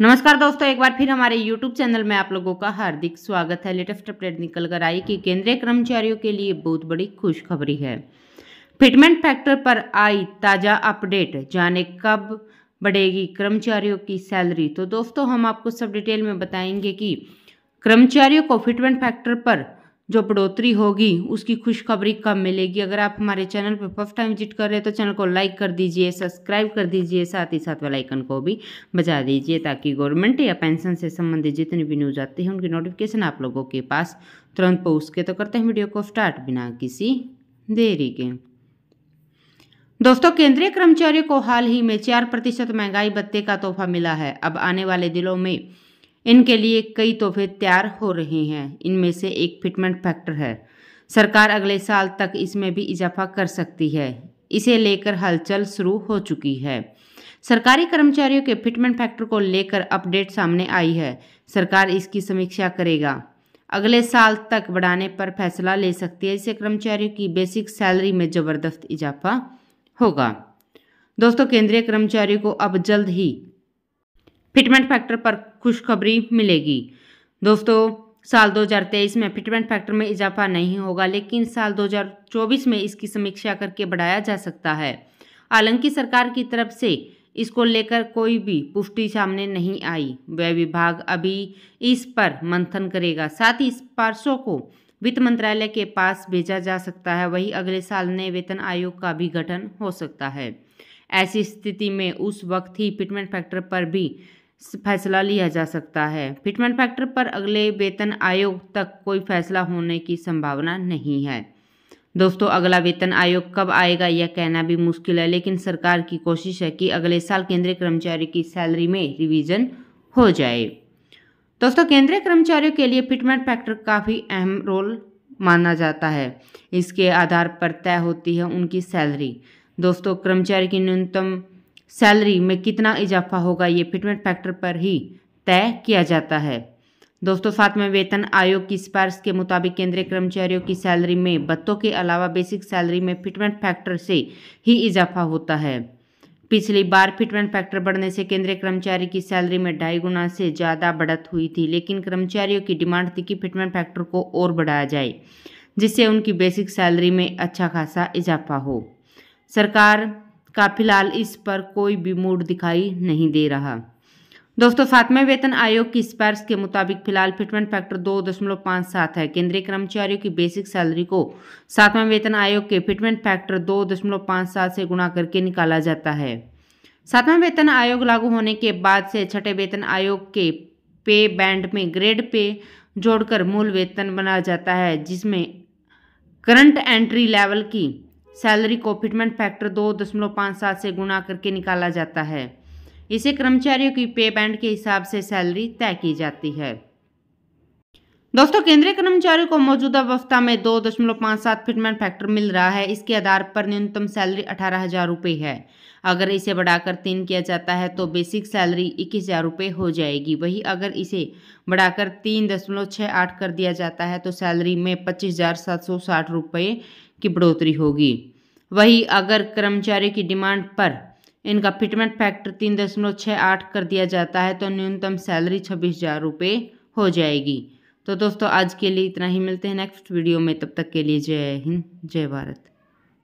नमस्कार दोस्तों एक बार फिर हमारे YouTube चैनल में आप लोगों का हार्दिक स्वागत है लेटेस्ट अपडेट निकल कर आई कि केंद्रीय कर्मचारियों के लिए बहुत बड़ी खुशखबरी है फिटमेंट फैक्टर पर आई ताज़ा अपडेट जाने कब बढ़ेगी कर्मचारियों की सैलरी तो दोस्तों हम आपको सब डिटेल में बताएंगे कि कर्मचारियों को फिटमेंट फैक्टर पर जो बढ़ोतरी होगी उसकी खुशखबरी कब मिलेगी अगर आप हमारे चैनल पर फर्स्ट टाइम विजिट कर रहे हैं तो चैनल को लाइक कर दीजिए सब्सक्राइब कर दीजिए साथ ही साथ वेलाइकन को भी बजा दीजिए ताकि गवर्नमेंट या पेंशन से संबंधित जितनी भी न्यूज आती है उनकी नोटिफिकेशन आप लोगों के पास तुरंत पहुँच के तो करते हैं वीडियो को स्टार्ट बिना किसी देरी के दोस्तों केंद्रीय कर्मचारियों को हाल ही में चार प्रतिशत महंगाई भत्ते का तोहफा मिला है अब आने वाले दिनों में इनके लिए कई तोहफे तैयार हो रहे हैं इनमें से एक फिटमेंट फैक्टर है सरकार अगले साल तक इसमें भी इजाफा कर सकती है इसे लेकर हलचल शुरू हो चुकी है सरकारी कर्मचारियों के फिटमेंट फैक्टर को लेकर अपडेट सामने आई है सरकार इसकी समीक्षा करेगा अगले साल तक बढ़ाने पर फैसला ले सकती है इससे कर्मचारियों की बेसिक सैलरी में ज़बरदस्त इजाफा होगा दोस्तों केंद्रीय कर्मचारियों को अब जल्द ही फिटमेंट फैक्टर पर खुशखबरी मिलेगी दोस्तों साल 2023 में फिटमेंट फैक्टर में इजाफा नहीं होगा लेकिन साल 2024 में इसकी समीक्षा करके बढ़ाया जा सकता है हालांकि सरकार की तरफ से इसको लेकर कोई भी पुष्टि सामने नहीं आई व्यय विभाग अभी इस पर मंथन करेगा साथ ही इस पार्सों को वित्त मंत्रालय के पास भेजा जा सकता है वही अगले साल नए वेतन आयोग का भी गठन हो सकता है ऐसी स्थिति में उस वक्त ही फिटमेंट फैक्टर पर भी फैसला लिया जा सकता है फिटमेंट फैक्टर पर अगले वेतन आयोग तक कोई फैसला होने की संभावना नहीं है दोस्तों अगला वेतन आयोग कब आएगा यह कहना भी मुश्किल है लेकिन सरकार की कोशिश है कि अगले साल केंद्रीय कर्मचारी की सैलरी में रिवीजन हो जाए दोस्तों केंद्रीय कर्मचारियों के लिए फिटमेंट फैक्टर काफ़ी अहम रोल माना जाता है इसके आधार पर तय होती है उनकी सैलरी दोस्तों कर्मचारी की न्यूनतम सैलरी में कितना इजाफा होगा ये फिटमेंट फैक्टर पर ही तय किया जाता है दोस्तों सातवें वेतन आयोग की सिफारिश के मुताबिक केंद्रीय कर्मचारियों की सैलरी में बत्तों के अलावा बेसिक सैलरी में फिटमेंट फैक्टर से ही इजाफा होता है पिछली बार फिटमेंट फैक्टर बढ़ने से केंद्रीय कर्मचारी की सैलरी में ढाई गुना से ज़्यादा बढ़त हुई थी लेकिन कर्मचारियों की डिमांड थी कि फिटमेंट फैक्टर को और बढ़ाया जाए जिससे उनकी बेसिक सैलरी में अच्छा खासा इजाफा हो सरकार का फिलहाल इस पर कोई भी मूड दिखाई नहीं दे रहा दोस्तों सातवें वेतन आयोग की सिफारिश के मुताबिक फिलहाल फिटमेंट फैक्टर दो दशमलव पाँच सात है केंद्रीय कर्मचारियों की बेसिक सैलरी को सातवें वेतन आयोग के फिटमेंट फैक्टर दो दशमलव पाँच सात से गुणा करके निकाला जाता है सातवां वेतन आयोग लागू होने के बाद से छठे वेतन आयोग के पे बैंड में ग्रेड पे जोड़कर मूल वेतन बनाया जाता है जिसमें करंट एंट्री लेवल की सैलरी फिटमेंट फैक्टर दो दशमलव पाँच सात से गुणा करके निकाला जाता है इसे कर्मचारियों की पे बैंड के हिसाब से सैलरी तय की जाती है दोस्तों केंद्रीय कर्मचारियों को मौजूदा अवस्था में दो दशमलव पाँच सात फिटमेंट फैक्टर मिल रहा है इसके आधार पर न्यूनतम सैलरी अठारह हज़ार रुपये है अगर इसे बढ़ाकर तीन किया जाता है तो बेसिक सैलरी इक्कीस हज़ार रुपये हो जाएगी वहीं अगर इसे बढ़ाकर तीन दशमलव छः आठ कर दिया जाता है तो सैलरी में पच्चीस हज़ार सात सौ साठ रुपये की बढ़ोतरी होगी वहीं अगर कर्मचारी की डिमांड पर इनका फिटमेंट फैक्टर तीन दशमलव छः आठ कर दिया जाता है तो न्यूनतम सैलरी छब्बीस हज़ार रुपये हो जाएगी तो दोस्तों आज के लिए इतना ही मिलते हैं नेक्स्ट वीडियो में तब तक के लिए जय हिंद जय भारत